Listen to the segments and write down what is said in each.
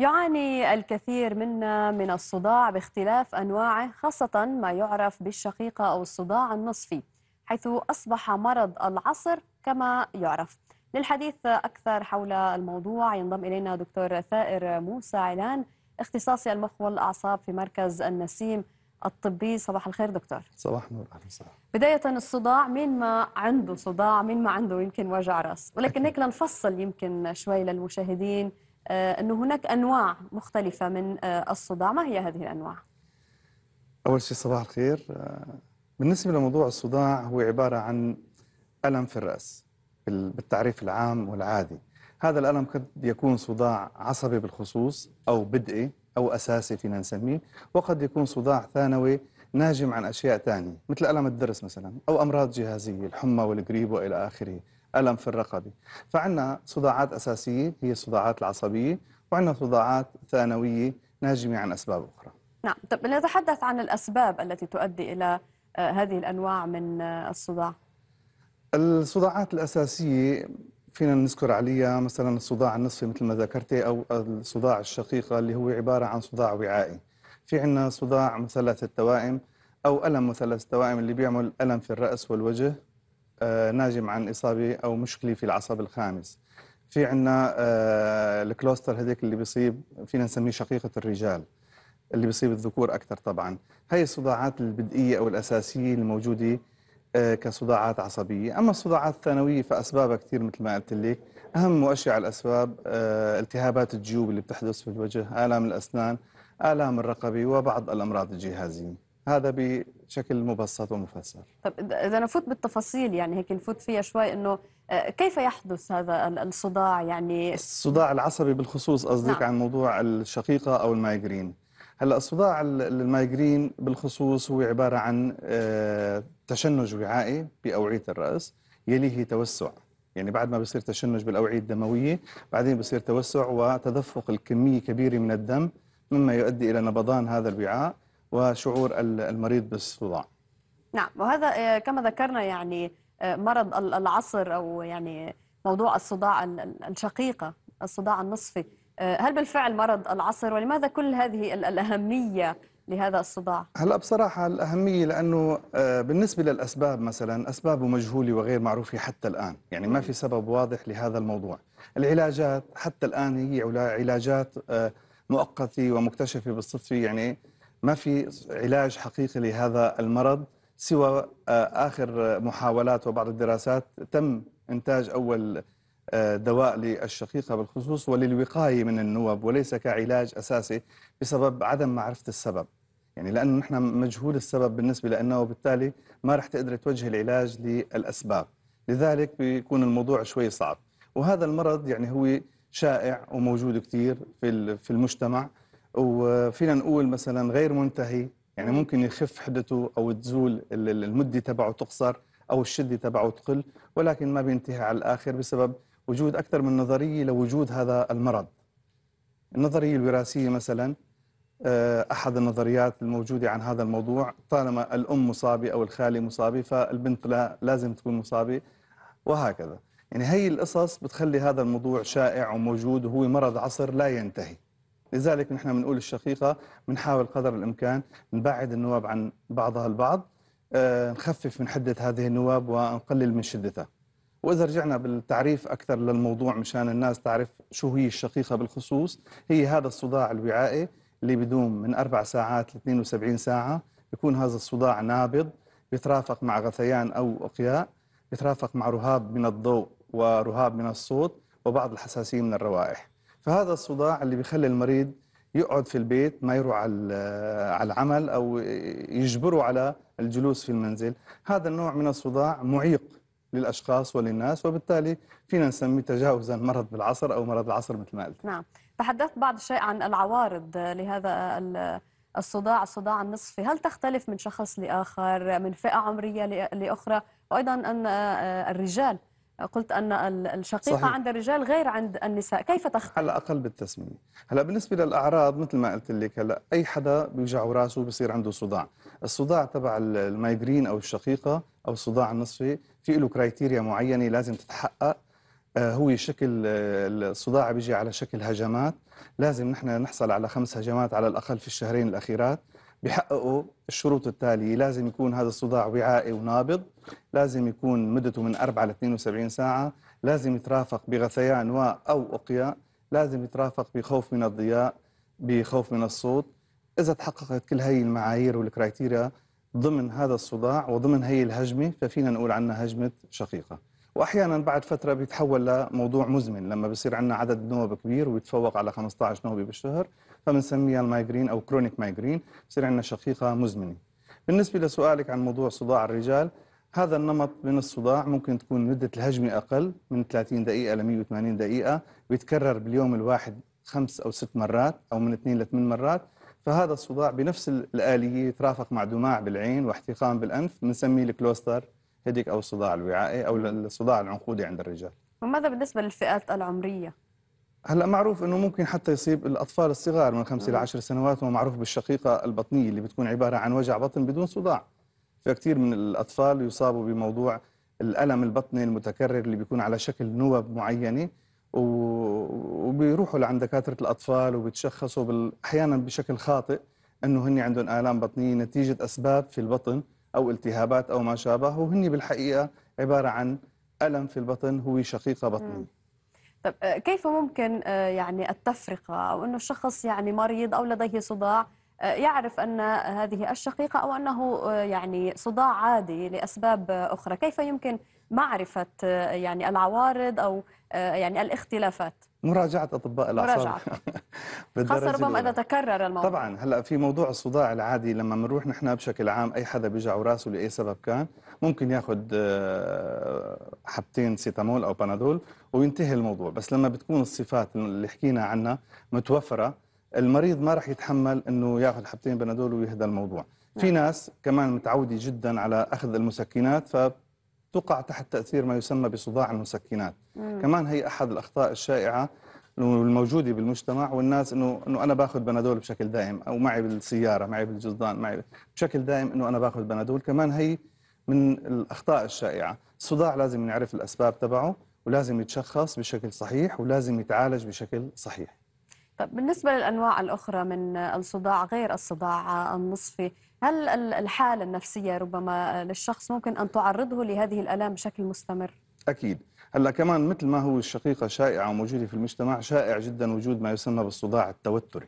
يعاني الكثير منا من الصداع باختلاف انواعه خاصه ما يعرف بالشقيقه او الصداع النصفي حيث اصبح مرض العصر كما يعرف للحديث اكثر حول الموضوع ينضم الينا دكتور ثائر موسى علان اختصاصي المخ والاعصاب في مركز النسيم الطبي صباح الخير دكتور صباح النور اهلا وسهلا بدايه الصداع مين ما عنده صداع مين ما عنده يمكن وجع راس ولكن هيك لنفصل يمكن شوي للمشاهدين آه، أنه هناك أنواع مختلفة من آه، الصداع ما هي هذه الأنواع؟ أول شيء صباح الخير آه، بالنسبة لموضوع الصداع هو عبارة عن ألم في الرأس بالتعريف العام والعادي هذا الألم قد يكون صداع عصبي بالخصوص أو بدئي أو أساسي فينا نسميه وقد يكون صداع ثانوي ناجم عن أشياء ثانية مثل ألم الدرس مثلا أو أمراض جهازية الحمى والقريب وإلى آخره ألم في الرقبة فعندنا صداعات أساسية هي الصداعات العصبية وعندنا صداعات ثانوية ناجمة عن أسباب أخرى نعم طب لنتحدث عن الأسباب التي تؤدي إلى آه، هذه الأنواع من آه، الصداع الصداعات الأساسية فينا نذكر عليها مثلا الصداع النصفي مثل ما ذكرتي أو الصداع الشقيقة اللي هو عبارة عن صداع وعائي في عندنا صداع مثلث التوائم أو ألم مثلث التوائم اللي بيعمل ألم في الرأس والوجه آه، ناجم عن اصابه او مشكله في العصب الخامس في عندنا آه، الكلوستر هذيك اللي بيصيب فينا نسميه شقيقه الرجال اللي بيصيب الذكور اكثر طبعا هي الصداعات البدئيه او الاساسيه الموجوده آه، كصداعات عصبيه اما الصداعات الثانويه فاسبابها كثير مثل ما قلت لك اهم واشع الاسباب التهابات الجيوب اللي بتحدث في الوجه الام الاسنان الام الرقبه وبعض الامراض الجهازيه هذا بشكل مبسط ومفسر طب اذا نفوت بالتفاصيل يعني هيك نفوت فيها شوي انه آه، كيف يحدث هذا الصداع يعني الصداع العصبي بالخصوص قصدك نعم. عن موضوع الشقيقه او المايجرين هلا الصداع المايجرين بالخصوص هو عباره عن آه، تشنج وعائي باوعيه الراس يليه توسع يعني بعد ما بصير تشنج بالاوعيه الدمويه بعدين بصير توسع وتدفق الكميه كبيره من الدم مما يؤدي الى نبضان هذا الوعاء وشعور المريض بالصداع نعم وهذا آه، كما ذكرنا يعني آه، مرض العصر أو يعني موضوع الصداع الشقيقة الصداع النصفي آه، هل بالفعل مرض العصر ولماذا كل هذه الأهمية لهذا الصداع؟ هلا بصراحة الأهمية لأنه بالنسبة للأسباب مثلا أسبابه مجهولة وغير معروفة حتى الآن يعني ما في سبب واضح لهذا الموضوع العلاجات حتى الآن هي علاجات مؤقتة ومكتشفة بالصدفة يعني ما في علاج حقيقي لهذا المرض سوى آه، آخر محاولات وبعض الدراسات تم إنتاج أول آه، دواء للشقيقة بالخصوص وللوقاية من النوب وليس كعلاج أساسي بسبب عدم معرفة السبب يعني لأنه نحن مجهول السبب بالنسبة لأنه وبالتالي ما رح تقدر توجه العلاج للأسباب لذلك بيكون الموضوع شوي صعب وهذا المرض يعني هو شائع وموجود كثير في المجتمع وفينا نقول مثلا غير منتهي يعني ممكن يخف حدته او تزول المده تبعه تقصر او الشده تبعه تقل ولكن ما بينتهي على الاخر بسبب وجود اكثر من نظريه لوجود هذا المرض. النظريه الوراثيه مثلا آه، احد النظريات الموجوده عن هذا الموضوع طالما الام مصابه او الخاله مصابه فالبنت لا لازم تكون مصابه وهكذا. يعني هي القصص بتخلي هذا الموضوع شائع وموجود وهو مرض عصر لا ينتهي. لذلك نحن بنقول الشقيقة بنحاول قدر الإمكان نبعد النواب عن بعضها البعض آه، نخفف من حدة هذه النواب ونقلل من شدتها وإذا رجعنا بالتعريف أكثر للموضوع مشان الناس تعرف شو هي الشقيقة بالخصوص هي هذا الصداع الوعائي اللي بدوم من أربع ساعات ل 72 ساعة يكون هذا الصداع نابض بيترافق مع غثيان أو أقياء بيترافق مع رهاب من الضوء ورهاب من الصوت وبعض الحساسية من الروائح فهذا الصداع اللي بيخلي المريض يقعد في البيت ما يروح على على العمل او يجبره على الجلوس في المنزل هذا النوع من الصداع معيق للاشخاص وللناس وبالتالي فينا نسميه تجاوزا مرض بالعصر او مرض العصر مثل ما قلت نعم تحدثت بعض الشيء عن العوارض لهذا الصداع الصداع النصفي هل تختلف من شخص لاخر من فئه عمريه لاخرى وايضا ان آه، الرجال قلت ان الشقيقه صحيح. عند الرجال غير عند النساء كيف تختلف على الاقل بالتسميه هلا بالنسبه للاعراض مثل ما قلت لك هلا اي حدا بيوجع راسه بصير عنده صداع الصداع تبع المايجرين او الشقيقه او الصداع النصفي في له كرايتيريا معينه لازم تتحقق آه، هو شكل آه، الصداع بيجي على شكل هجمات لازم نحن نحصل على خمس هجمات على الاقل في الشهرين الاخيرات بيحققوا الشروط التالية لازم يكون هذا الصداع وعائي ونابض لازم يكون مدته من 4 ل 72 ساعة لازم يترافق بغثيان و أو أقياء لازم يترافق بخوف من الضياء بخوف من الصوت إذا تحققت كل هي المعايير والكرايتيريا ضمن هذا الصداع وضمن هي الهجمة ففينا نقول عنها هجمة شقيقة واحيانا بعد فتره بيتحول لموضوع مزمن لما بصير عندنا عدد نوب كبير وبيتفوق على 15 نوبه بالشهر فبنسميها المايجرين او كرونيك مايجرين بصير عندنا شقيقه مزمنه بالنسبه لسؤالك عن موضوع صداع الرجال هذا النمط من الصداع ممكن تكون مدة الهجمة أقل من 30 دقيقة ل 180 دقيقة بيتكرر باليوم الواحد خمس أو ست مرات أو من اثنين لثمان مرات فهذا الصداع بنفس الآلية يترافق مع دماع بالعين واحتقان بالأنف بنسميه الكلوستر هيديك أو الصداع الوعائي أو الصداع العنقودي عند الرجال وماذا بالنسبة للفئات العمرية؟ هلا معروف انه ممكن حتى يصيب الاطفال الصغار من خمسة الى عشر سنوات ومعروف بالشقيقه البطنيه اللي بتكون عباره عن وجع بطن بدون صداع فكثير من الاطفال يصابوا بموضوع الالم البطني المتكرر اللي بيكون على شكل نوب معينه وبيروحوا لعند دكاتره الاطفال وبتشخصوا احيانا بشكل خاطئ انه هن عندهم الام بطنيه نتيجه اسباب في البطن أو التهابات أو ما شابه وهن بالحقيقة عبارة عن ألم في البطن هو شقيقة بطنية طب آه، كيف ممكن آه، يعني التفرقة أو أنه الشخص يعني مريض أو لديه صداع آه، يعرف أن هذه الشقيقة أو أنه يعني صداع عادي لأسباب أخرى كيف يمكن معرفه يعني العوارض او آه، يعني الاختلافات مراجعه اطباء الاعصاب مراجعة خاصه ربما اذا تكرر الموضوع طبعا هلا في موضوع الصداع العادي لما بنروح نحن بشكل عام اي حدا بيجعوا راسه لاي سبب كان ممكن ياخذ آه، حبتين سيتامول او بنادول وينتهي الموضوع بس لما بتكون الصفات اللي حكينا عنها متوفره المريض ما راح يتحمل انه ياخذ حبتين بنادول ويهدى الموضوع في نعم. ناس كمان متعوده جدا على اخذ المسكنات ف تقع تحت تأثير ما يسمى بصداع المسكنات مم. كمان هي أحد الأخطاء الشائعة الموجودة بالمجتمع والناس إنه إنه أنا باخذ بنادول بشكل دائم أو معي بالسيارة معي بالجزدان معي بشكل دائم إنه أنا باخذ بنادول كمان هي من الأخطاء الشائعة الصداع لازم نعرف الأسباب تبعه ولازم يتشخص بشكل صحيح ولازم يتعالج بشكل صحيح طب بالنسبة للأنواع الأخرى من الصداع غير الصداع النصفي هل الحالة النفسية ربما للشخص ممكن أن تعرضه لهذه الألام بشكل مستمر؟ أكيد هلا كمان مثل ما هو الشقيقة شائعة وموجودة في المجتمع شائع جدا وجود ما يسمى بالصداع التوتري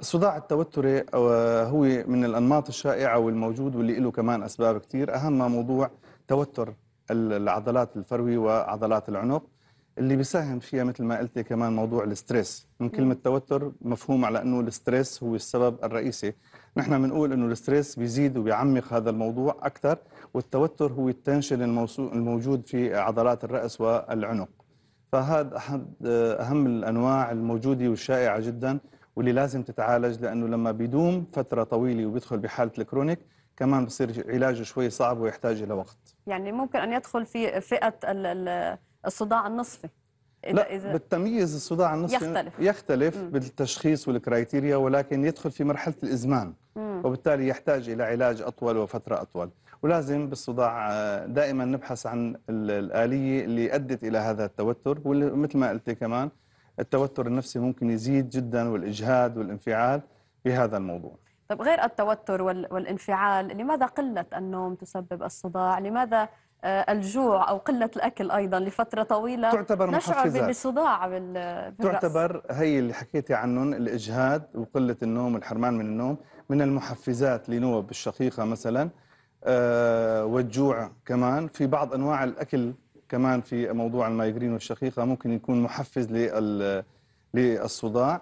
الصداع التوتري آه، هو من الأنماط الشائعة والموجود واللي له كمان أسباب كثير أهم موضوع توتر العضلات الفروي وعضلات العنق اللي بيساهم فيها مثل ما قلتي كمان موضوع الستريس من كلمه توتر مفهوم على انه الستريس هو السبب الرئيسي نحن بنقول انه الستريس بيزيد وبيعمق هذا الموضوع اكثر والتوتر هو التنشن الموجود في عضلات الراس والعنق فهذا احد اهم الانواع الموجوده والشائعه جدا واللي لازم تتعالج لانه لما بيدوم فتره طويله وبيدخل بحاله الكرونيك كمان بصير علاجه شوي صعب ويحتاج الى وقت يعني ممكن ان يدخل في فئه ال الصداع النصفي إذا لا إذا بالتمييز الصداع النصفي يختلف يختلف بالتشخيص والكرايتيريا ولكن يدخل في مرحله الازمان م. وبالتالي يحتاج الى علاج اطول وفتره اطول ولازم بالصداع آه، دائما نبحث عن الاليه اللي ادت الى هذا التوتر ومثل ما قلت كمان التوتر النفسي ممكن يزيد جدا والاجهاد والانفعال بهذا الموضوع طب غير التوتر والانفعال لماذا قله النوم تسبب الصداع لماذا آه، الجوع او قله الاكل ايضا لفتره طويله تعتبر نشعر بصداع بالرأس. تعتبر هي اللي حكيتي عنهم الاجهاد وقله النوم والحرمان من النوم من المحفزات لنوب الشقيقه مثلا آه، والجوع كمان في بعض انواع الاكل كمان في موضوع المايجرين والشقيقه ممكن يكون محفز لل للصداع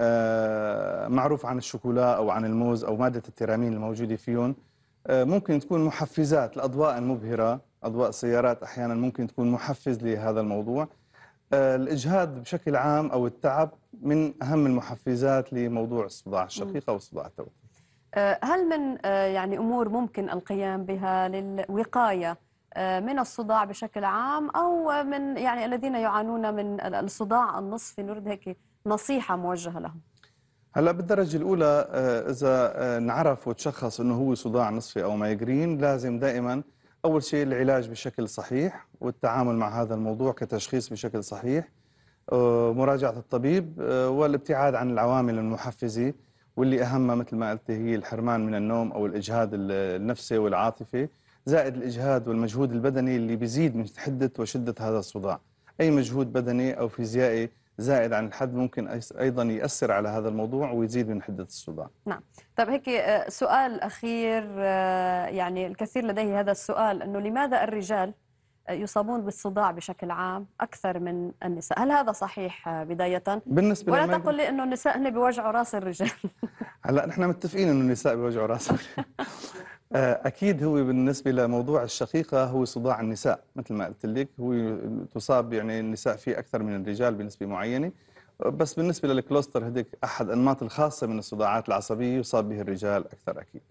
أه معروف عن الشوكولا او عن الموز او ماده التيرامين الموجوده فيهم أه ممكن تكون محفزات لاضواء مبهره اضواء السيارات احيانا ممكن تكون محفز لهذا الموضوع آه، الاجهاد بشكل عام او التعب من اهم المحفزات لموضوع الصداع الشقيق او الصداع التوتري آه، هل من آه، يعني امور ممكن القيام بها للوقايه من الصداع بشكل عام او من يعني الذين يعانون من الصداع النصفي نريد هيك نصيحه موجهه لهم هلا بالدرجه الاولى اذا انعرف وتشخص انه هو صداع نصفي او مايجرين لازم دائما أول شيء العلاج بشكل صحيح والتعامل مع هذا الموضوع كتشخيص بشكل صحيح آه، مراجعة الطبيب آه، والابتعاد عن العوامل المحفزة واللي أهمها مثل ما قلت هي الحرمان من النوم أو الإجهاد النفسي والعاطفي زائد الإجهاد والمجهود البدني اللي بيزيد من حدة وشدة هذا الصداع أي مجهود بدني أو فيزيائي زائد عن الحد ممكن ايضا ياثر على هذا الموضوع ويزيد من حده الصداع. نعم، طيب هيك آه، سؤال اخير آه، يعني الكثير لديه هذا السؤال انه لماذا الرجال آه، يصابون بالصداع بشكل عام اكثر من النساء، هل هذا صحيح بدايه؟ بالنسبه ولا تقل لي انه النساء هن بيوجعوا راس الرجال. هلا نحن متفقين انه النساء بيوجعوا راس الرجال آه، أكيد هو بالنسبة لموضوع الشقيقة هو صداع النساء مثل ما قلت لك هو تصاب يعني النساء فيه أكثر من الرجال بنسبة معينة بس بالنسبة للكلوستر هذيك أحد أنماط الخاصة من الصداعات العصبية يصاب به الرجال أكثر أكيد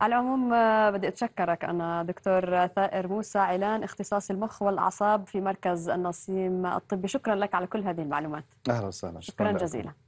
على العموم آه، بدي أتشكرك أنا دكتور ثائر موسى علان اختصاص المخ والأعصاب في مركز النصيم الطبي شكرا لك على كل هذه المعلومات أهلا وسهلا شكرا, شكرا جزيلا